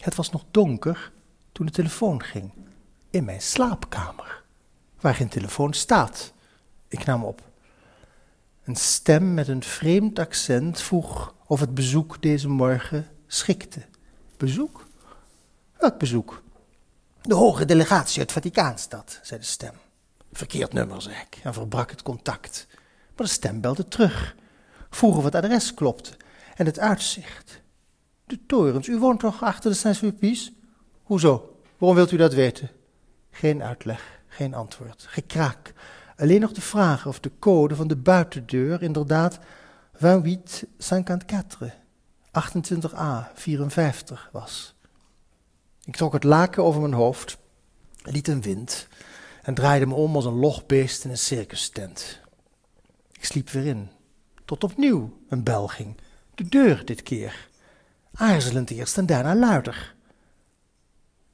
Het was nog donker toen de telefoon ging. In mijn slaapkamer, waar geen telefoon staat. Ik nam op. Een stem met een vreemd accent vroeg of het bezoek deze morgen schikte. Bezoek? Welk bezoek? De hoge delegatie uit Vaticaanstad, zei de stem. Verkeerd nummer, zei ik, en verbrak het contact. Maar de stem belde terug, vroeg of het adres klopte en het uitzicht. De torens, u woont toch achter de Saint-Sulpice? Hoezo? Waarom wilt u dat weten? Geen uitleg, geen antwoord, gekraak. Alleen nog de vraag of de code van de buitendeur inderdaad 2854, 28a, 54 was. Ik trok het laken over mijn hoofd, liet een wind en draaide me om als een logbeest in een circustent. Ik sliep weer in, tot opnieuw een bel ging. De deur dit keer. Aarzelend eerst en daarna luider.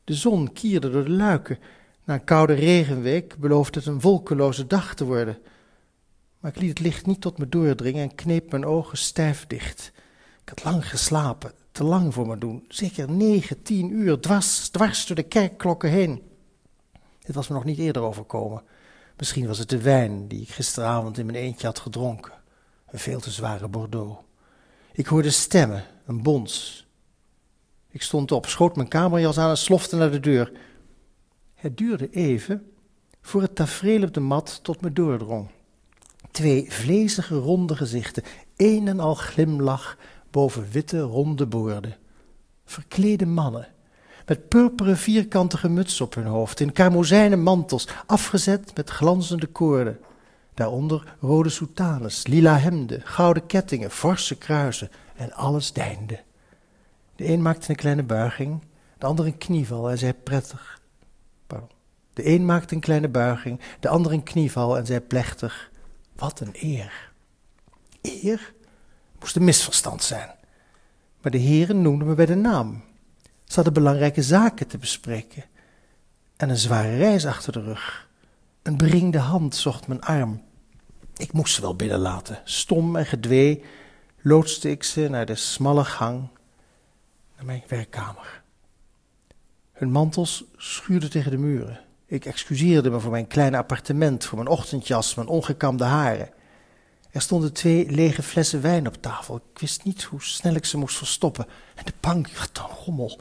De zon kierde door de luiken. Na een koude regenweek beloofde het een wolkeloze dag te worden. Maar ik liet het licht niet tot me doordringen en kneep mijn ogen stijf dicht. Ik had lang geslapen, te lang voor me doen. Zeker negen, tien uur, dwars, dwars door de kerkklokken heen. Dit was me nog niet eerder overkomen. Misschien was het de wijn die ik gisteravond in mijn eentje had gedronken. Een veel te zware Bordeaux. Ik hoorde stemmen, een bons. Ik stond op, schoot mijn kamerjas aan en slofte naar de deur. Het duurde even voor het tafereel op de mat tot me doordrong. Twee vlezige ronde gezichten, een en al glimlach boven witte ronde boorden. Verklede mannen, met purperen vierkantige mutsen op hun hoofd, in karmozijnen mantels, afgezet met glanzende koorden. Daaronder rode soutanes, lila hemden, gouden kettingen, forse kruisen en alles deinde. De een maakte een kleine buiging, de ander een knieval en zei prettig. Pardon. De een maakte een kleine buiging, de ander een knieval en zei plechtig. Wat een eer. Eer moest een misverstand zijn. Maar de heren noemden me bij de naam. Ze hadden belangrijke zaken te bespreken en een zware reis achter de rug. Een beringde hand zocht mijn arm. Ik moest ze wel binnenlaten. Stom en gedwee loodste ik ze naar de smalle gang, naar mijn werkkamer. Hun mantels schuurden tegen de muren. Ik excuseerde me voor mijn kleine appartement, voor mijn ochtendjas, mijn ongekamde haren. Er stonden twee lege flessen wijn op tafel. Ik wist niet hoe snel ik ze moest verstoppen. En de bank, wat een rommel.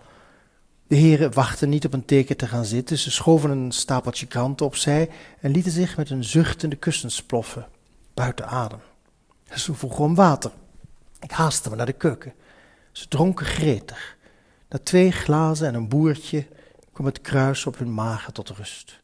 De heren wachten niet op een teken te gaan zitten. Ze schoven een stapeltje kranten opzij en lieten zich met een zuchtende kussens ploffen, buiten adem. Ze vroegen om water. Ik haastte me naar de keuken. Ze dronken gretig. Na twee glazen en een boertje kwam het kruis op hun magen tot rust.